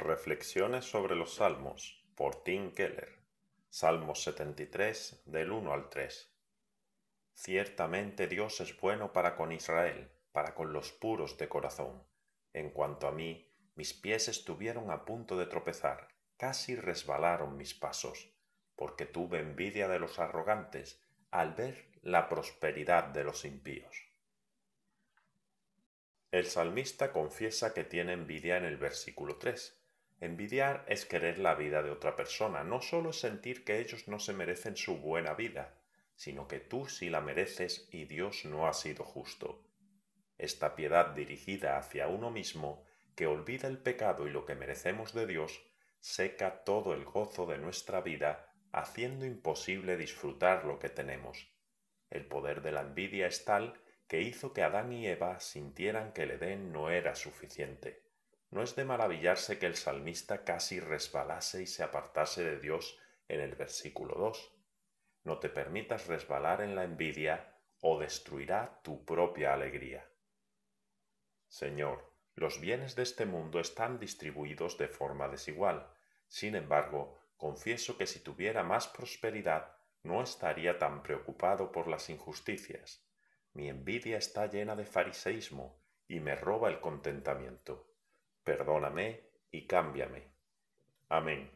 Reflexiones sobre los Salmos por Tim Keller. Salmos 73 del 1 al 3. Ciertamente Dios es bueno para con Israel, para con los puros de corazón. En cuanto a mí, mis pies estuvieron a punto de tropezar, casi resbalaron mis pasos, porque tuve envidia de los arrogantes al ver la prosperidad de los impíos. El salmista confiesa que tiene envidia en el versículo 3, Envidiar es querer la vida de otra persona, no solo es sentir que ellos no se merecen su buena vida, sino que tú sí la mereces y Dios no ha sido justo. Esta piedad dirigida hacia uno mismo, que olvida el pecado y lo que merecemos de Dios, seca todo el gozo de nuestra vida, haciendo imposible disfrutar lo que tenemos. El poder de la envidia es tal que hizo que Adán y Eva sintieran que el Edén no era suficiente. No es de maravillarse que el salmista casi resbalase y se apartase de Dios en el versículo 2. No te permitas resbalar en la envidia o destruirá tu propia alegría. Señor, los bienes de este mundo están distribuidos de forma desigual. Sin embargo, confieso que si tuviera más prosperidad, no estaría tan preocupado por las injusticias. Mi envidia está llena de fariseísmo y me roba el contentamiento perdóname y cámbiame. Amén.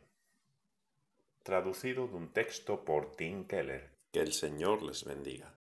Traducido de un texto por Tim Keller. Que el Señor les bendiga.